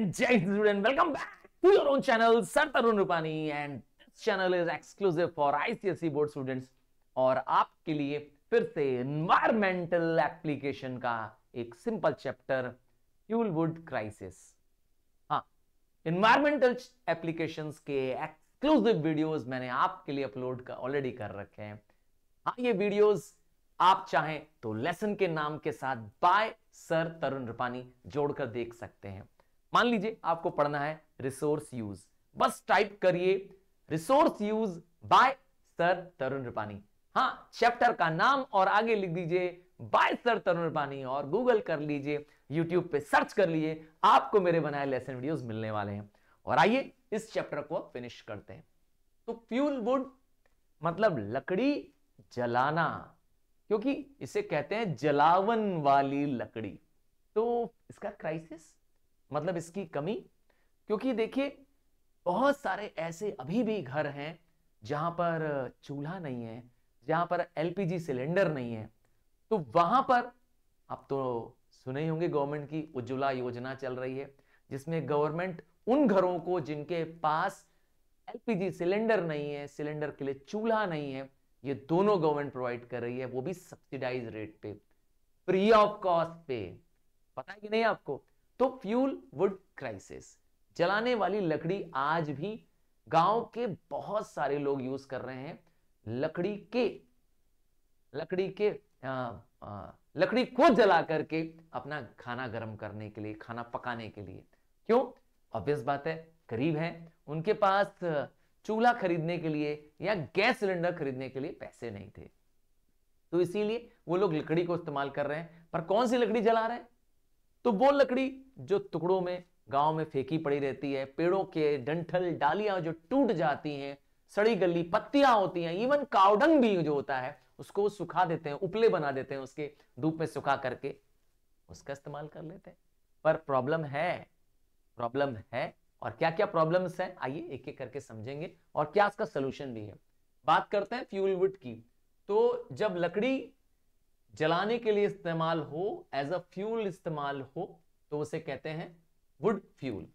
and Jai student, welcome back to your own channel, Sir Tarun Rupani, and this channel is exclusive for ICSE board students. और आपके लिए फिर से environmental application का एक simple chapter, Fuelwood crisis. हाँ, environmental applications के exclusive videos मैंने आपके लिए upload कर already कर रखे हैं. हाँ, ये videos आप चाहें तो लेसन के नाम के साथ बाय सर तरुण रुपानी जोड़कर देख सकते हैं मान लीजिए आपको पढ़ना है रिसोर्स यूज बस टाइप करिए resource use by sir Tarun Rupani हाँ चैप्टर का नाम और आगे लिख दीजिए बाय सर तरुण रूपानी और गूगल कर लीजिए यूट्यूब पे सर्च कर लीजिए आपको मेरे बनाए लेसन वीडियोस मिलने वाले हैं और आइए इस चैप्टर को फिनिश करते हैं तो फ्यूल वुड मतलब लकड़ी जलाना क्योंकि इसे कहते हैं जलावन वाली लकड़ी तो इसका क्राइसिस मतलब इसकी कमी क्योंकि देखिए बहुत सारे ऐसे अभी भी घर हैं जहां पर चूल्हा नहीं है जहां पर एलपीजी सिलेंडर नहीं है तो वहां पर आप तो सुने ही होंगे गवर्नमेंट की उज्ज्वला योजना चल रही है जिसमें गवर्नमेंट उन घरों को जिनके पास एलपीजी सिलेंडर नहीं है सिलेंडर के लिए चूल्हा नहीं है ये दोनों गवर्नमेंट प्रोवाइड कर रही है वो भी सब्सिडाइज रेट पे फ्री ऑफ कॉस्ट पे पता है कि नहीं आपको तो फ्यूल वुड क्राइसिस जलाने वाली लकड़ी आज भी गांव के बहुत सारे लोग यूज कर रहे हैं लकड़ी के लकड़ी के आ, आ, लकड़ी को जला करके अपना खाना गर्म करने के लिए खाना पकाने के लिए क्यों ऑब्वियस बात है गरीब है उनके पास चूल्हा खरीदने के लिए या गैस सिलेंडर खरीदने के लिए पैसे नहीं थे तो इसीलिए वो लोग लकड़ी को इस्तेमाल कर रहे हैं पर कौन सी लकड़ी जला रहे हैं तो वो लकड़ी जो टुकड़ों में गांव में फेंकी पड़ी रहती है पेड़ों के डंठल डालियां जो टूट जाती हैं सड़ी गली पत्तियां होती हैं इवन कावडंग भी जो होता है उसको सुखा देते हैं उपले बना देते हैं उसके धूप में सुखा करके उसका इस्तेमाल कर लेते हैं पर प्रॉब्लम है प्रॉब्लम है और क्या क्या प्रॉब्लम्स हैं आइए एक एक करके समझेंगे और क्या उसका सोल्यूशन भी है बात करते हैं फ्यूल वुड की तो जब लकड़ी जलाने के लिए इस्तेमाल हो एज अ फ्यूल इस्तेमाल हो तो उसे कहते हैं वुड फ्यूल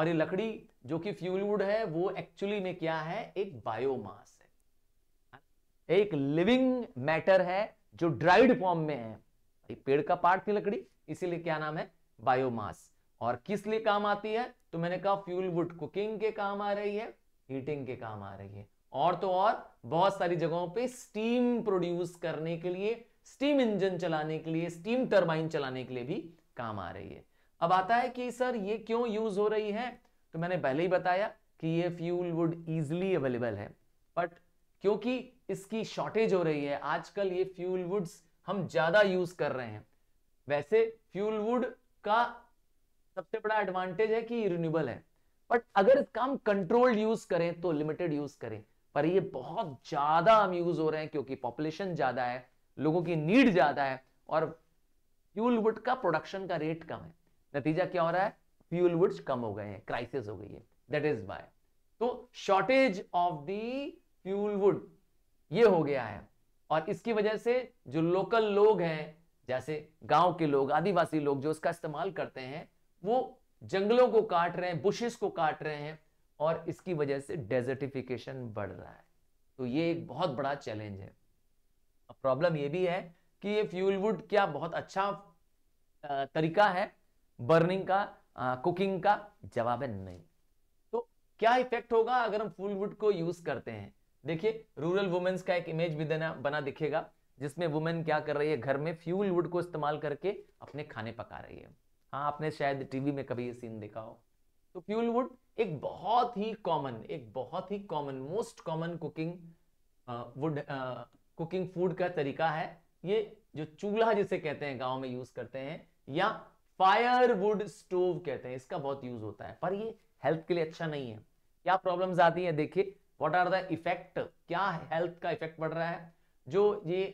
और ये लकड़ी जो कि फ्यूल वुड है वो एक्चुअली में क्या है एक बायोमास है एक लिविंग मैटर है जो ड्राइड फॉर्म में है पेड़ का पार्ट थी लकड़ी इसीलिए क्या नाम है बायोमास और किस लिए काम आती है तो मैंने कहा फ्यूल वुड कुकिंग के काम आ रही है हीटिंग के काम आ रही है और तो और बहुत सारी जगहों पे स्टीम प्रोड्यूस करने के लिए स्टीम इंजन चलाने के लिए स्टीम टर्बाइन चलाने के लिए भी काम आ रही है अब आता है कि सर ये क्यों यूज हो रही है तो मैंने पहले ही बताया कि ये फ्यूल वुड इजिली अवेलेबल है बट क्योंकि इसकी शॉर्टेज हो रही है आजकल ये फ्यूल वुड्स हम ज्यादा यूज कर रहे हैं वैसे फ्यूल वुड का सबसे बड़ा एडवांटेज है कि रिन्यूबल है बट अगर इसका हम कंट्रोल्ड यूज करें तो लिमिटेड यूज करें पर ये बहुत ज्यादा हम यूज हो रहे हैं क्योंकि पॉपुलेशन ज्यादा है लोगों की नीड ज्यादा है और फ्यूल वुड का प्रोडक्शन का रेट कम है नतीजा क्या हो रहा है फ्यूल वुड्स कम हो गए हैं क्राइसिस हो गई है दैट इज बाय तो shortage of the fuel wood ये हो गया है और इसकी वजह से जो लोकल लोग हैं जैसे गांव के लोग आदिवासी लोग जो इसका इस्तेमाल करते हैं वो जंगलों को काट रहे हैं बुशेस को काट रहे हैं और इसकी वजह से डेजर्टिफिकेशन बढ़ रहा है तो ये एक बहुत बड़ा चैलेंज है प्रॉब्लम ये भी है कि ये फ्यूल वुड क्या बहुत अच्छा तरीका है बर्निंग का आ, कुकिंग का जवाब है नहीं तो क्या इफेक्ट होगा अगर हम फ्यूल वुड को यूज करते हैं देखिए रूरल वुमेन्स का एक इमेज भी देना बना दिखेगा जिसमें वुमेन क्या कर रही है घर में फ्यूल वुड को इस्तेमाल करके अपने खाने पका रही है हाँ आपने शायद टीवी में कभी ये सीन देखा हो तो फ्यूल वुड एक बहुत ही कॉमन एक बहुत ही common most common cooking wood cooking food का तरीका है ये जो चूल्हा जिसे कहते हैं गांव में यूज करते हैं या फायरवुड स्टोव कहते हैं इसका बहुत यूज होता है पर ये हेल्थ के लिए अच्छा नहीं है क्या प्रॉब्लम्स आती हैं देखिए व्हाट आर द इफेक्ट क्या हेल्थ का इफेक्ट पड़ रहा है जो ये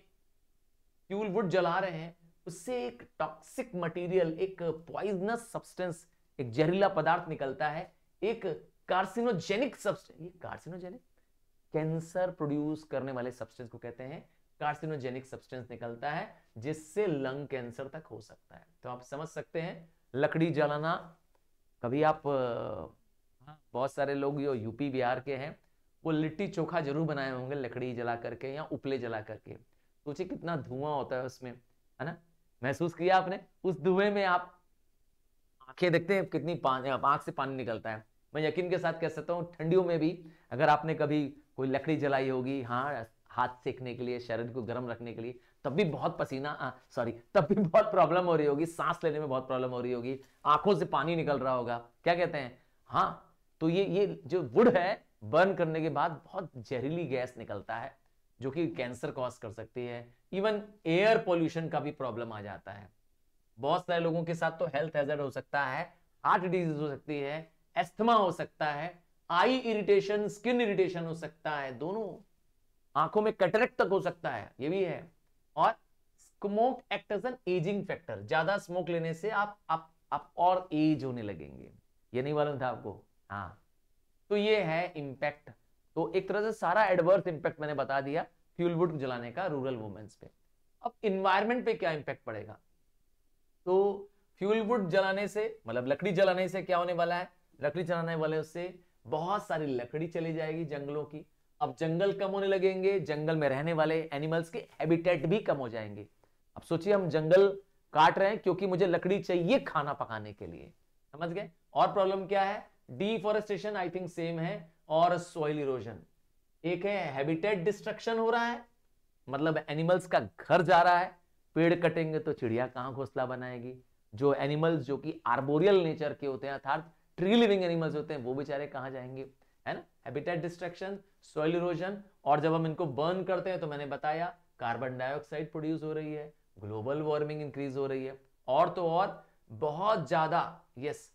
फ्यूल वुड जला रहे हैं उससे एक टॉक्सिक मटेरियल एक पॉइजनस सब्सटेंस एक जहरीला पदार्थ निकलता है एक कार्सिनोजेनिक सब्सटेंस ये कार्सिनोजेनिक कैंसर प्रोड्यूस करने वाले सब्सटेंस को कहते हैं कार्सिनोजेनिक सब्सटेंस निकलता है जिससे लंग कैंसर तक हो सकता है तो आप समझ सकते हैं लकड़ी जलाना कभी आप बहुत सारे लोग जो यूपी बिहार के हैं वो लिट्टी चोखा जरूर बनाए होंगे लकड़ी जला करके या उपले जला करके सोचिए कितना धुआं होता है उसमें है ना महसूस किया आपने उस धुएं में आप आंखें देखते हैं कितनी पानी आंख से पानी निकलता है मैं यकीन के साथ कह सकता हूँ ठंडियों में भी अगर आपने कभी कोई लकड़ी जलाई होगी हाँ हाथ सेकने के लिए शरीर को गर्म रखने के लिए तब भी बहुत पसीना सॉरी तब भी बहुत प्रॉब्लम हो रही होगी सांस लेने में बहुत प्रॉब्लम हो रही होगी आंखों से पानी निकल रहा होगा क्या कहते हैं हाँ तो ये ये जो वुड है बर्न करने के बाद बहुत जहरीली गैस निकलता है जो कि कैंसर कॉज कर सकती है इवन एयर पोल्यूशन का भी प्रॉब्लम आ जाता है बहुत सारे लोगों के साथ तो हेल्थ हो सकता है हार्ट डिजीज हो सकती है एस्थमा हो सकता है आई इरिटेशन स्किन इरिटेशन हो सकता है दोनों आंखों में कटरेक्ट तक हो सकता है ये भी है और smoke act as an ageing factor ज्यादा स्मोक लेने से आप आप आप और एज होने लगेंगे ये नहीं मालूम था आपको हाँ तो ये है इम्पैक्ट तो एक तरह से सारा एडवर्स इम्पैक्ट मैंने बता दिया फ्यूल वुड जलाने का रूरल वुमेन्स पे अब इन्वायरमेंट पे क्या इम्पैक्ट पड़ेगा तो फ्यूल वुड जलाने से मतलब लकड़ी जलाने से क्या होने वाला है लकड़ी जलाने वाले उससे बहुत सारी लकड़ी चली जाएगी जंगलों की अब जंगल कम होने लगेंगे जंगल में रहने वाले एनिमल्स के हैबिटेट भी कम हो जाएंगे अब सोचिए हम जंगल काट रहे हैं क्योंकि मुझे लकड़ी चाहिए खाना पकाने के लिए समझ गए और प्रॉब्लम क्या है डिफोरेस्टेशन आई थिंक सेम है और सोइल इरोजन एक है हैबिटेट डिस्ट्रक्शन हो रहा है मतलब एनिमल्स का घर जा रहा है पेड़ कटेंगे तो चिड़िया कहाँ घोंसला बनाएगी जो एनिमल्स जो कि आर्बोरियल नेचर के होते हैं अर्थात ट्री लिविंग एनिमल्स होते हैं वो बेचारे कहाँ जाएंगे है ना हैबिटेट डिस्ट्रक्शन सॉइल इरोजन और जब हम इनको बर्न करते हैं तो मैंने बताया कार्बन डाइऑक्साइड प्रोड्यूस हो रही है ग्लोबल वार्मिंग इंक्रीज हो रही है और तो और बहुत ज्यादा यस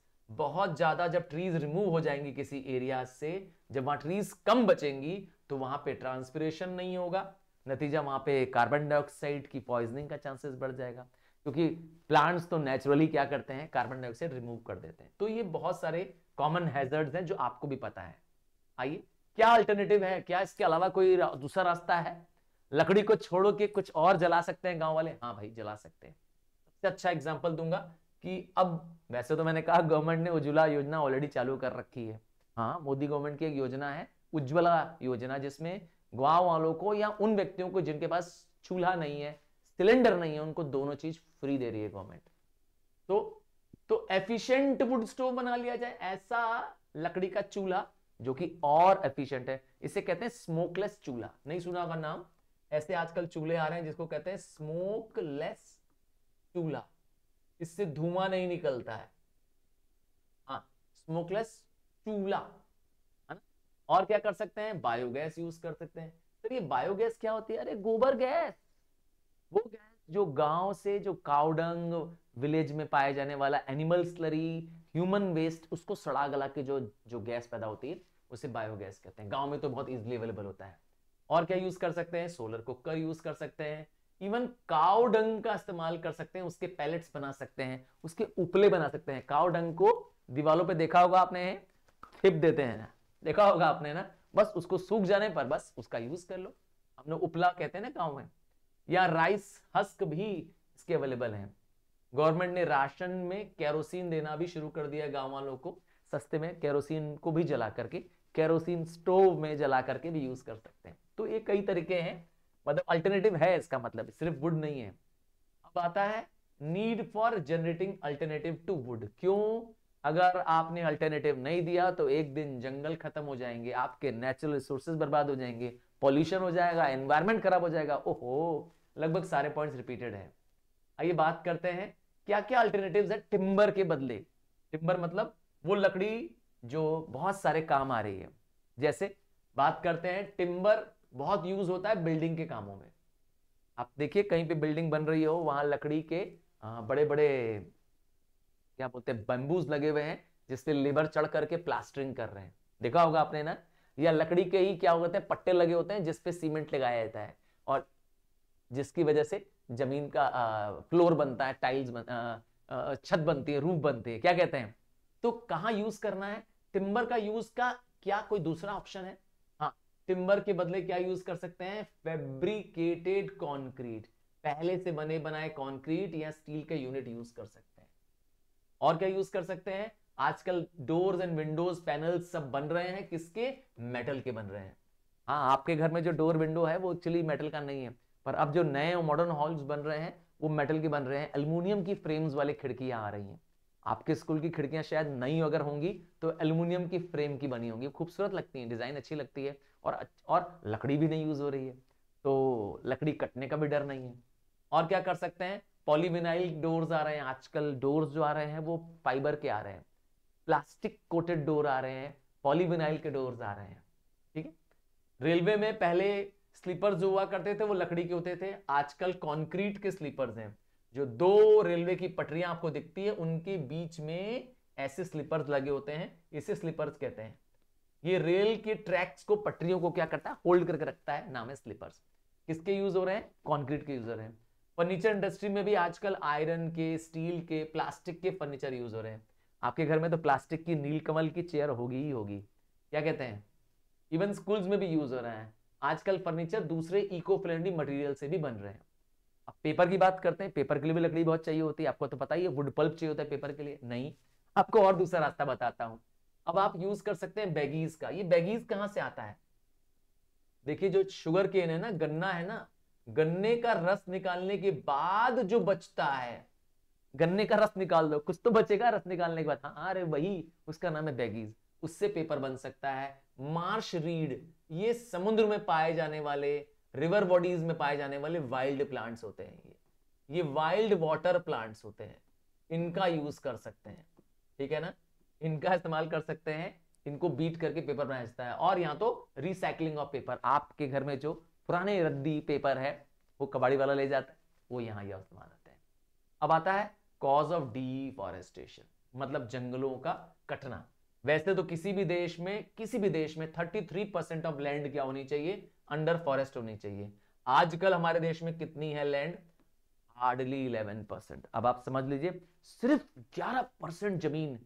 बहुत ज्यादा जब ट्रीज रिमूव हो जाएंगी किसी एरिया से जब वहां ट्रीज कम बचेंगी तो वहां पे ट्रांसपिरेशन नहीं होगा नतीजा वहां पे कार्बन डाइऑक्साइड की पॉइजनिंग का चांसेस बढ़ जाएगा क्योंकि प्लांट्स तो नेचुरली क्या करते हैं कार्बन डाइऑक्साइड रिमूव कर देते हैं तो ये बहुत सारे कॉमन हैजर्ड्स हैं जो आपको भी पता है आइए क्या अल्टरनेटिव है क्या इसके अलावा कोई दूसरा रास्ता है लकड़ी को छोड़ो के कुछ और जला सकते हैं गांव वाले हाँ भाई जला सकते हैं सबसे अच्छा एग्जाम्पल दूंगा कि अब वैसे तो मैंने कहा गवर्नमेंट ने उज्ज्वला योजना ऑलरेडी चालू कर रखी है हाँ मोदी गवर्नमेंट की एक योजना है उज्ज्वला योजना जिसमें गांव वालों को या उन व्यक्तियों को जिनके पास चूल्हा नहीं है सिलेंडर नहीं है उनको दोनों चीज फ्री दे रही है गवर्नमेंट तो तो एफिशिएंट वुड स्टोव बना लिया जाए ऐसा लकड़ी का चूल्हा जो कि और एफिशिएंट है इसे कहते हैं स्मोकलेस चूल्हा नहीं सुना होगा नाम ऐसे आजकल चूल्हे आ रहे हैं जिसको कहते हैं स्मोकलेस चूल्हा इससे धुआं नहीं निकलता है हाँ स्मोकलेस चूल्हा है ना और क्या कर सकते हैं बायोगैस यूज कर सकते हैं सर तो ये बायोगैस क्या होती है अरे गोबर गैस वो गैस जो गांव से जो काउडंग विलेज में पाए जाने वाला एनिमल स्लरी ह्यूमन वेस्ट उसको सड़ा गला के जो जो गैस पैदा होती है उसे बायोगैस कहते हैं गांव में तो बहुत इजिली अवेलेबल होता है और क्या यूज कर सकते हैं सोलर कुकर यूज कर सकते हैं इवन काउडंग का इस्तेमाल कर सकते हैं उसके पैलेट्स बना सकते हैं उसके उपले बना सकते हैं काव डंग को दीवालों पर देखा होगा आपने फिप देते हैं ना देखा होगा आपने ना बस उसको सूख जाने पर बस उसका यूज कर लो हम लोग उपला कहते हैं ना गाँव में या राइस हस्क भी इसके अवेलेबल हैं गवर्नमेंट ने राशन में कैरोसिन देना भी शुरू कर दिया गांव वालों को सस्ते में कैरोसिन को भी जला करके कैरोसिन स्टोव में जला करके भी यूज कर सकते हैं तो ये कई तरीके हैं मतलब अल्टरनेटिव है इसका मतलब सिर्फ वुड नहीं है अब आता है need for generating alternative to wood क्यों अगर आपने अल्टरनेटिव नहीं दिया तो एक दिन जंगल खत्म हो जाएंगे आपके नेचुरल रिसोर्सेज बर्बाद हो जाएंगे पॉल्यूशन हो जाएगा एनवायरमेंट खराब हो जाएगा ओहो लगभग सारे पॉइंट्स रिपीटेड है आइए बात करते हैं क्या क्या अल्टरनेटिव्स है टिम्बर के बदले टिम्बर मतलब वो लकड़ी जो बहुत सारे काम आ रही है जैसे बात करते हैं टिम्बर बहुत यूज होता है बिल्डिंग के कामों में आप देखिए कहीं पे बिल्डिंग बन रही हो वहां लकड़ी के हाँ, बड़े बड़े क्या बोलते हैं बंबूज लगे हुए हैं जिससे लेबर चढ़ करके प्लास्टरिंग कर रहे हैं देखा होगा आपने ना या लकड़ी के ही क्या होते हैं पट्टे लगे होते हैं जिसपे सीमेंट लगाया जाता है और जिसकी वजह से जमीन का आ, फ्लोर बनता है टाइल्स बन, छत बनती है रूफ बनती है क्या कहते हैं तो कहाँ यूज करना है टिम्बर का यूज का क्या कोई दूसरा ऑप्शन है हाँ टिम्बर के बदले क्या यूज कर सकते हैं फेब्रिकेटेड कॉन्क्रीट पहले से बने बनाए कॉन्क्रीट या स्टील के यूनिट यूज कर सकते हैं और क्या यूज कर सकते हैं आजकल डोर्स एंड विंडोज पैनल सब बन रहे हैं किसके मेटल के बन रहे हैं हाँ आपके घर में जो डोर विंडो है वो एक्चुअली मेटल का नहीं है पर अब जो नए मॉडर्न हॉल्स बन रहे हैं वो मेटल के बन रहे हैं एल्यूमिनियम की फ्रेम्स वाले खिड़कियां आ रही हैं आपके स्कूल की खिड़कियां शायद नई अगर होंगी तो एल्यूमिनियम की फ्रेम की बनी होंगी खूबसूरत लगती है डिजाइन अच्छी लगती है और और लकड़ी भी नहीं यूज हो रही है तो लकड़ी कटने का भी डर नहीं है और क्या कर सकते हैं पॉलीविनाइल डोर्स आ रहे हैं आजकल डोर्स जो आ रहे हैं वो फाइबर के आ रहे हैं प्लास्टिक कोटेड डोर आ रहे हैं पॉलीविनाइल के डोर्स आ रहे हैं ठीक है रेलवे में पहले स्लीपर जो हुआ करते थे वो लकड़ी के होते थे आजकल कॉन्क्रीट के स्लीपर्स हैं जो दो रेलवे की पटरियां आपको दिखती है उनके बीच में ऐसे स्लीपर्स लगे होते हैं इसे स्लीपर्स कहते हैं ये रेल के ट्रैक्स को पटरियों को क्या करता है होल्ड करके रखता है नाम है स्लीपर्स किसके यूज हो रहे हैं कॉन्क्रीट के यूज हो रहे हैं फर्नीचर इंडस्ट्री में भी आजकल आयरन के स्टील के प्लास्टिक के फर्नीचर यूज हो रहे हैं आपके घर में तो प्लास्टिक की नीलकमल की चेयर होगी ही होगी क्या कहते हैं इवन स्कूल्स में भी यूज हो रहे हैं आजकल फर्नीचर दूसरे इको फ्रेंडली मटेरियल से भी बन रहे हैं अब पेपर की बात करते हैं पेपर के लिए भी लकड़ी बहुत चाहिए होती है आपको तो पता ही है वुड पल्प चाहिए होता है पेपर के लिए नहीं आपको और दूसरा रास्ता बताता हूँ अब आप यूज कर सकते हैं बैगीज का ये बैगीज कहाँ से आता है देखिए जो शुगर केन है ना गन्ना है ना गन्ने का रस निकालने के बाद जो बचता है गन्ने का रस निकाल दो कुछ तो बचेगा रस निकालने के बाद हाँ अरे वही उसका नाम है बैगीज उससे पेपर बन सकता है मार्श रीड ये समुद्र में पाए जाने वाले रिवर बॉडीज में पाए जाने वाले वाइल्ड प्लांट्स होते हैं ये ये वाइल्ड वाटर प्लांट्स होते हैं इनका यूज कर सकते हैं ठीक है ना इनका इस्तेमाल कर सकते हैं इनको बीट करके पेपर बनाया जाता है और यहाँ तो रिसाइकलिंग ऑफ पेपर आपके घर में जो पुराने रद्दी पेपर है वो कबाड़ी वाला ले जाता है वो यहाँ यह इस्तेमाल होता हैं अब आता है कॉज ऑफ डीफॉरेस्टेशन मतलब जंगलों का कटना वैसे तो किसी भी देश में किसी भी देश में 33 परसेंट ऑफ लैंड क्या होनी चाहिए अंडर फॉरेस्ट होनी चाहिए आजकल हमारे देश में कितनी है लैंड हार्डली 11 परसेंट अब आप समझ लीजिए सिर्फ 11 परसेंट जमीन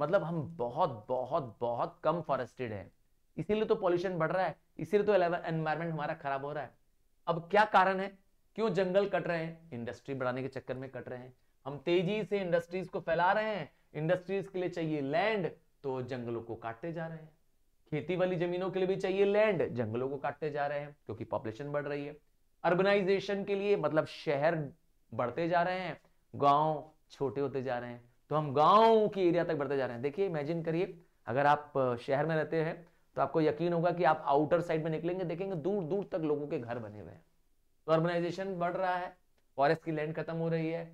मतलब हम बहुत बहुत बहुत कम फॉरेस्टेड हैं इसीलिए तो पॉल्यूशन बढ़ रहा है इसीलिए तो एनवायरमेंट हमारा खराब हो रहा है अब क्या कारण है क्यों जंगल कट रहे हैं इंडस्ट्री बढ़ाने के चक्कर में कट रहे हैं हम तेजी से इंडस्ट्रीज को फैला रहे हैं इंडस्ट्रीज के लिए चाहिए लैंड तो जंगलों को काटते जा रहे हैं खेती वाली जमीनों के लिए भी चाहिए लैंड जंगलों को काटते जा रहे हैं क्योंकि पॉपुलेशन बढ़ रही है अर्बनाइजेशन के लिए मतलब शहर बढ़ते जा रहे हैं गांव छोटे होते जा रहे हैं तो हम गांव के एरिया तक बढ़ते जा रहे हैं देखिए इमेजिन करिए अगर आप शहर में रहते हैं तो आपको यकीन होगा कि आप आउटर साइड में निकलेंगे देखेंगे दूर दूर तक लोगों के घर बने हुए हैं तो अर्बनाइजेशन बढ़ रहा है फॉरेस्ट की लैंड खत्म हो रही है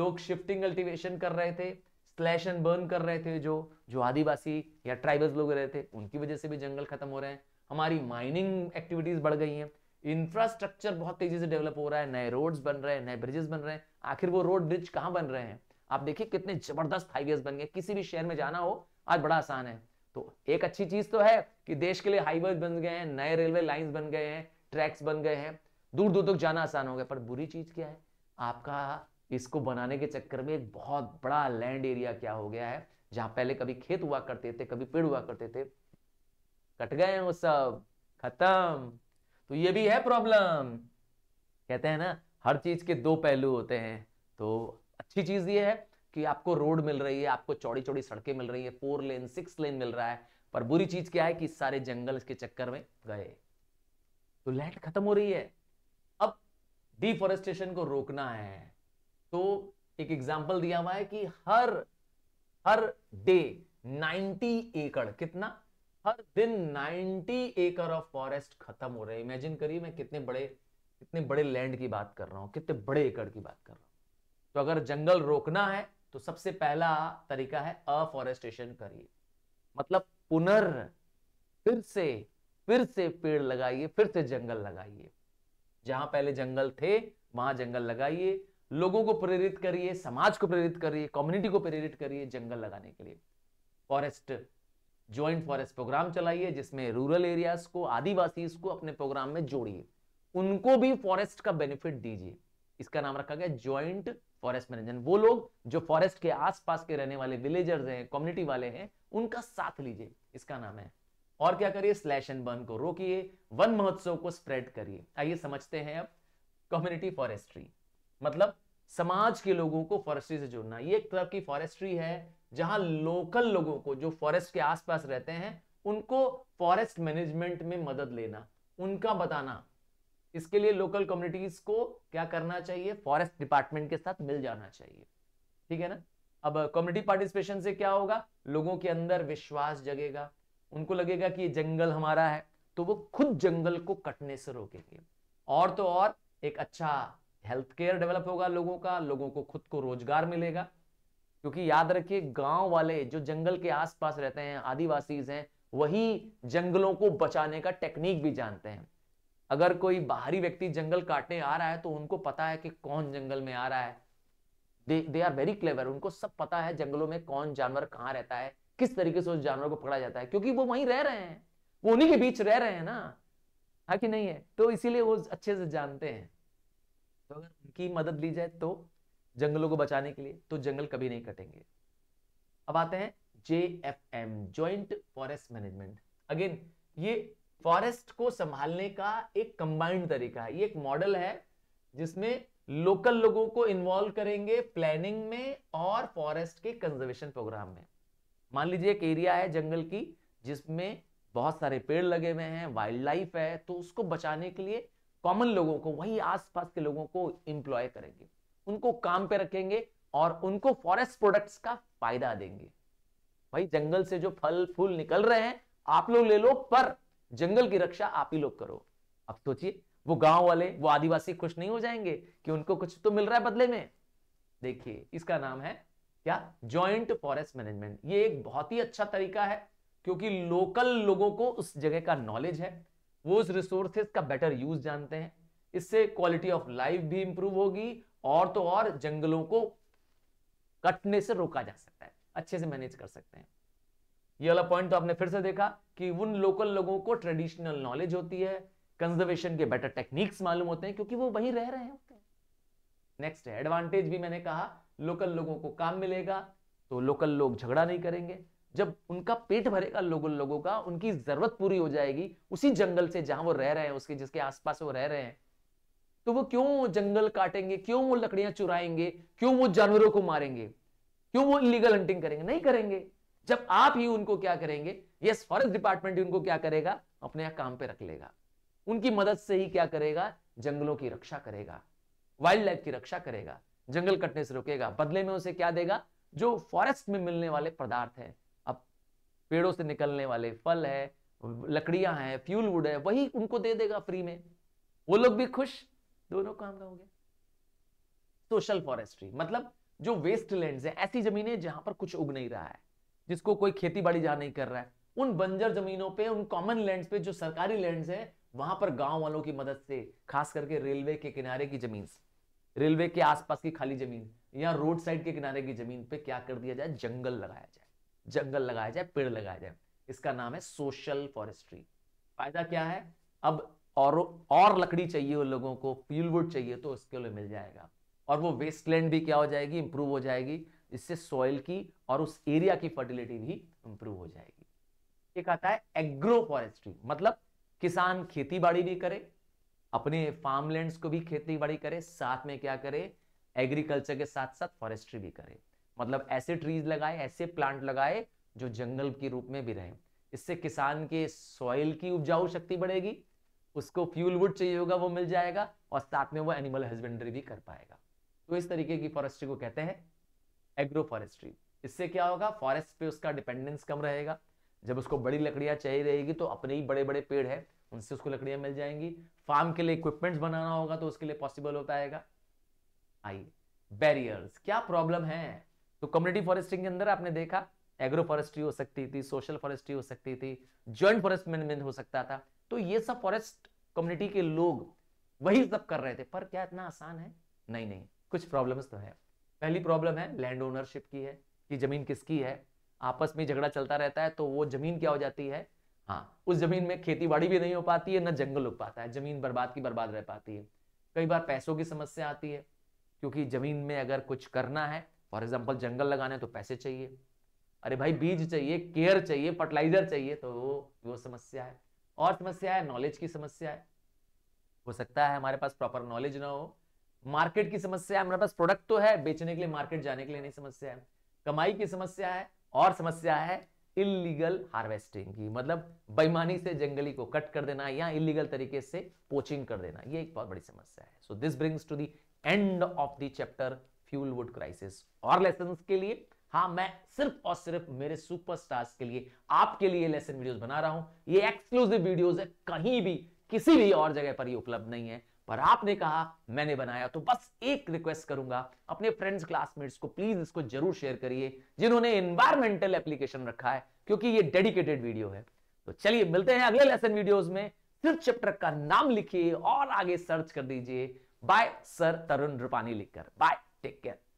लोग शिफ्टिंग कल्टिवेशन कर रहे थे स्लैश एंड बर्न कर रहे थे जो जो आदिवासी या ट्राइबल्स लोग रहे थे उनकी वजह से भी जंगल खत्म हो रहे हैं हमारी माइनिंग एक्टिविटीज बढ़ गई हैं इंफ्रास्ट्रक्चर बहुत तेजी से डेवलप हो रहा है नए रोड्स बन रहे हैं नए ब्रिजेस बन रहे हैं आखिर वो रोड ब्रिज कहाँ बन रहे हैं आप देखिए कितने जबरदस्त हाईवेज बन गए किसी भी शहर में जाना हो आज बड़ा आसान है तो एक अच्छी चीज तो है कि देश के लिए हाईवे बन गए हैं नए रेलवे लाइन बन गए हैं ट्रैक्स बन गए हैं दूर दूर तक जाना आसान हो गया पर बुरी चीज क्या है आपका इसको बनाने के चक्कर में एक बहुत बड़ा लैंड एरिया क्या हो गया है जहां पहले कभी खेत हुआ करते थे कभी पेड़ हुआ करते थे कट गए हैं वो सब खत्म तो ये भी है प्रॉब्लम कहते हैं ना हर चीज के दो पहलू होते हैं तो अच्छी चीज ये है कि आपको रोड मिल रही है आपको चौड़ी चौड़ी सड़कें मिल रही है फोर लेन सिक्स लेन मिल रहा है पर बुरी चीज क्या है कि सारे जंगल इसके चक्कर में गए तो लैंड खत्म हो रही है अब डिफॉरेस्टेशन को रोकना है तो एक एग्जाम्पल दिया हुआ है कि हर हर डे 90 एकड़ कितना हर दिन 90 एकड़ ऑफ फॉरेस्ट खत्म हो रहे हैं इमेजिन करिए मैं कितने बड़े कितने बड़े लैंड की बात कर रहा हूं कितने बड़े एकड़ की बात कर रहा हूं तो अगर जंगल रोकना है तो सबसे पहला तरीका है अफॉरेस्टेशन करिए मतलब पुनर् फिर से फिर से पेड़ लगाइए फिर से जंगल लगाइए जहां पहले जंगल थे वहां जंगल लगाइए लोगों को प्रेरित करिए समाज को प्रेरित करिए कम्युनिटी को प्रेरित करिए जंगल लगाने के लिए फॉरेस्ट ज्वाइंट फॉरेस्ट प्रोग्राम चलाइए जिसमें रूरल एरियाज को आदिवासी को अपने प्रोग्राम में जोड़िए उनको भी फॉरेस्ट का बेनिफिट दीजिए इसका नाम रखा गया ज्वाइंट फॉरेस्ट मैनेजमेंट वो लोग जो फॉरेस्ट के आसपास के रहने वाले विलेजर्स हैं कम्युनिटी वाले हैं उनका साथ लीजिए इसका नाम है और क्या करिए स्लैश एंड बर्न को रोकिए वन महोत्सव को स्प्रेड करिए आइए समझते हैं अब कम्युनिटी फॉरेस्ट्री मतलब समाज के लोगों को फॉरेस्ट्री से जुड़ना ये एक तरह की फॉरेस्ट्री है जहां लोकल लोगों को जो फॉरेस्ट के आसपास रहते हैं उनको फॉरेस्ट मैनेजमेंट में मदद लेना उनका बताना इसके लिए लोकल कम्युनिटीज को क्या करना चाहिए फॉरेस्ट डिपार्टमेंट के साथ मिल जाना चाहिए ठीक है ना अब कम्युनिटी uh, पार्टिसिपेशन से क्या होगा लोगों के अंदर विश्वास जगेगा उनको लगेगा कि ये जंगल हमारा है तो वो खुद जंगल को कटने से रोकेंगे और तो और एक अच्छा हेल्थ केयर डेवलप होगा लोगों का लोगों को खुद को रोजगार मिलेगा क्योंकि याद रखिए गांव वाले जो जंगल के आसपास रहते हैं आदिवासी हैं वही जंगलों को बचाने का टेक्निक भी जानते हैं अगर कोई बाहरी व्यक्ति जंगल काटने आ रहा है तो उनको पता है कि कौन जंगल में आ रहा है they they are very clever उनको सब पता है जंगलों में कौन जानवर कहाँ रहता है किस तरीके से उस जानवर को पकड़ा जाता है क्योंकि वो वहीं रह रहे हैं वो उन्हीं के बीच रह रहे हैं ना हाँ कि नहीं है तो इसीलिए वो अच्छे से जानते हैं तो अगर उनकी मदद ली जाए तो जंगलों को बचाने के लिए तो जंगल कभी नहीं कटेंगे अब आते हैं J F M joint forest management again ये फॉरेस्ट को संभालने का एक कंबाइंड तरीका है ये एक मॉडल है जिसमें लोकल लोगों को इन्वॉल्व करेंगे प्लानिंग में और फॉरेस्ट के कंजर्वेशन प्रोग्राम में मान लीजिए एक एरिया है जंगल की जिसमें बहुत सारे पेड़ लगे हुए हैं वाइल्ड लाइफ है तो उसको बचाने के लिए कॉमन लोगों को वही आसपास के लोगों को इंप्लॉय करेंगे उनको काम पे रखेंगे और उनको फॉरेस्ट प्रोडक्ट्स का फायदा देंगे भाई जंगल से जो फल फूल निकल रहे हैं आप लोग ले लो पर जंगल की रक्षा आप ही लोग करो अब सोचिए वो गांव वाले वो आदिवासी खुश नहीं हो जाएंगे कि उनको कुछ तो मिल रहा है बदले में देखिए इसका नाम है क्या ज्वाइंट फॉरेस्ट मैनेजमेंट ये एक बहुत ही अच्छा तरीका है क्योंकि लोकल लोगों को उस जगह का नॉलेज है वो उस रिसोर्सेज का बेटर यूज जानते हैं इससे क्वालिटी ऑफ लाइफ भी इंप्रूव होगी और तो और जंगलों को कटने से रोका जा सकता है अच्छे से मैनेज कर सकते हैं ये वाला पॉइंट तो आपने फिर से देखा कि उन लोकल लोगों को ट्रेडिशनल नॉलेज होती है कंजर्वेशन के बेटर टेक्निक्स मालूम होते हैं क्योंकि वो वहीं रह रहे होते हैं नेक्स्ट है एडवांटेज भी मैंने कहा लोकल लोगों को काम मिलेगा तो लोकल लोग झगड़ा नहीं करेंगे जब उनका पेट भरेगा लोकल लोगों का उनकी जरूरत पूरी हो जाएगी उसी जंगल से जहां वो रह रहे हैं उसके जिसके आसपास वो रह रहे हैं तो वो क्यों जंगल काटेंगे क्यों वो लकड़ियां चुराएंगे क्यों वो जानवरों को मारेंगे क्यों वो इलीगल हंटिंग करेंगे नहीं करेंगे जब आप ही उनको क्या करेंगे यस फॉरेस्ट डिपार्टमेंट ही उनको क्या करेगा अपने काम पे रख लेगा उनकी मदद से ही क्या करेगा जंगलों की रक्षा करेगा वाइल्ड लाइफ की रक्षा करेगा जंगल कटने से रुकेगा बदले में उसे क्या देगा जो फॉरेस्ट में मिलने वाले पदार्थ है अब पेड़ों से निकलने वाले फल है लकड़ियां हैं फ्यूल वुड है वही उनको दे देगा फ्री में वो लोग भी खुश दोनों काम का हो गया सोशल फॉरेस्ट्री मतलब जो वेस्ट लैंड है ऐसी जमीनें जहां पर कुछ उग नहीं रहा है जिसको कोई खेती बाड़ी जहां नहीं कर रहा है उन बंजर जमीनों पे उन कॉमन लैंड्स पे जो सरकारी लैंड्स हैं वहां पर गांव वालों की मदद से खास करके रेलवे के किनारे की जमीन रेलवे के आसपास की खाली जमीन या रोड साइड के किनारे की जमीन पे क्या कर दिया जाए जंगल लगाया जाए जंगल लगाया जाए पेड़ लगाया जाए इसका नाम है सोशल फॉरेस्ट्री फायदा क्या है अब और और लकड़ी चाहिए उन लोगों को पीलवुड चाहिए तो उसके लिए मिल जाएगा और वो वेस्टलैंड भी क्या हो जाएगी इंप्रूव हो जाएगी इससे सॉइल की और उस एरिया की फर्टिलिटी भी इंप्रूव हो जाएगी एक आता है एग्रो फॉरेस्ट्री मतलब किसान खेती बाड़ी भी करे अपने फार्मलैंड्स को भी खेती बाड़ी करे साथ में क्या करे एग्रीकल्चर के साथ साथ फॉरेस्ट्री भी करे मतलब ऐसे ट्रीज लगाए ऐसे प्लांट लगाए जो जंगल के रूप में भी रहे इससे किसान के सॉइल की उपजाऊ शक्ति बढ़ेगी उसको फ्यूल वुड चाहिए होगा वो मिल जाएगा और साथ में वो एनिमल हस्बेंड्री भी कर पाएगा तो इस तरीके की फॉरेस्ट्री को कहते हैं एग्रो फॉरेस्ट्री इससे क्या होगा फॉरेस्ट पे उसका डिपेंडेंस कम रहेगा जब उसको बड़ी लकड़ियां चाहिए रहेगी तो अपने ही बड़े बड़े पेड़ है उनसे उसको लकड़ियां मिल जाएंगी फार्म के लिए इक्विपमेंट्स बनाना होगा तो उसके लिए पॉसिबल हो पाएगा आइए बैरियर्स क्या प्रॉब्लम है तो कम्युनिटी फॉरेस्टिंग के अंदर आपने देखा एग्रो फॉरेस्ट्री हो सकती थी सोशल फॉरेस्ट्री हो सकती थी ज्वाइंट फॉरेस्ट मैनेजमेंट हो सकता था तो ये सब फॉरेस्ट कम्युनिटी के लोग वही सब कर रहे थे पर क्या इतना आसान है नहीं नहीं कुछ प्रॉब्लम्स तो है पहली प्रॉब्लम है लैंड ओनरशिप की है कि जमीन किसकी है आपस में झगड़ा चलता रहता है तो वो जमीन क्या हो जाती है हाँ उस जमीन में खेती बाड़ी भी नहीं हो पाती है ना जंगल उग पाता है जमीन बर्बाद की बर्बाद रह पाती है कई बार पैसों की समस्या आती है क्योंकि जमीन में अगर कुछ करना है फॉर एग्जाम्पल जंगल लगाना है तो पैसे चाहिए अरे भाई बीज चाहिए केयर चाहिए फर्टिलाइजर चाहिए तो वो वो समस्या है और समस्या है नॉलेज की समस्या है हो सकता है हमारे पास प्रॉपर नॉलेज ना हो मार्केट की समस्या है हमारे पास प्रोडक्ट तो है बेचने के लिए मार्केट जाने के लिए नहीं समस्या है कमाई की समस्या है और समस्या है इलीगल हार्वेस्टिंग की मतलब बेईमानी से जंगली को कट कर देना या इलीगल तरीके से पोचिंग कर देना ये एक बहुत बड़ी समस्या है so this brings to the end of the chapter fuel wood crisis और लेसन के लिए हाँ मैं सिर्फ और सिर्फ मेरे सुपरस्टार्स के लिए आपके लिए लेसन वीडियोस बना रहा हूं ये एक्सक्लूसिव वीडियोस है कहीं भी किसी भी और जगह पर ये उपलब्ध नहीं है पर आपने कहा मैंने बनाया तो बस एक रिक्वेस्ट करूंगा अपने फ्रेंड्स क्लासमेट्स को प्लीज इसको जरूर शेयर करिए जिन्होंने एनवायरमेंटल एप्लीकेशन रखा है क्योंकि ये डेडिकेटेड वीडियो है तो चलिए मिलते हैं अगले लेसन वीडियोस में फिर चैप्टर का नाम लिखिए और आगे सर्च कर दीजिए बाय सर तरुण रूपानी लिखकर बाय टेक केयर